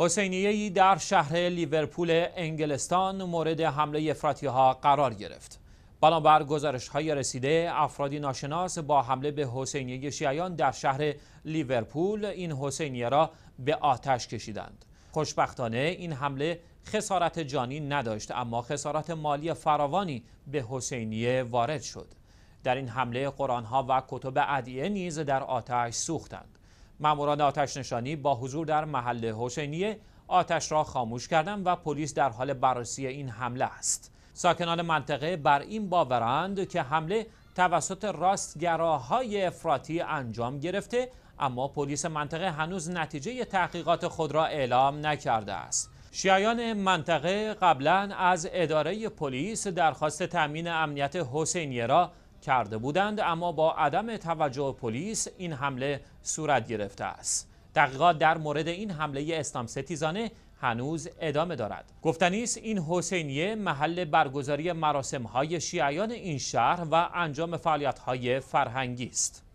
حسینیهی در شهر لیورپول انگلستان مورد حمله ها قرار گرفت. بنابر گزارش های رسیده افرادی ناشناس با حمله به حسینیه شیعیان در شهر لیورپول این حسینیه را به آتش کشیدند. خوشبختانه این حمله خسارت جانی نداشت اما خسارت مالی فراوانی به حسینیه وارد شد. در این حمله قرآن ها و کتب ادعیه نیز در آتش سوختند. ماموران آتش نشانی با حضور در محل حسینیه آتش را خاموش کردند و پلیس در حال بررسی این حمله است. ساکنان منطقه بر این باورند که حمله توسط راستگراهای افراطی انجام گرفته اما پلیس منطقه هنوز نتیجه تحقیقات خود را اعلام نکرده است. شیعیان منطقه قبلا از اداره پلیس درخواست تامین امنیت حسینیه را کرده بودند اما با عدم توجه پلیس این حمله صورت گرفته است تحقیقات در مورد این حمله اسلام ستیزانه هنوز ادامه دارد گفتنی این حسینیه محل برگزاری مراسم های شیعیان این شهر و انجام فعالیت های فرهنگی است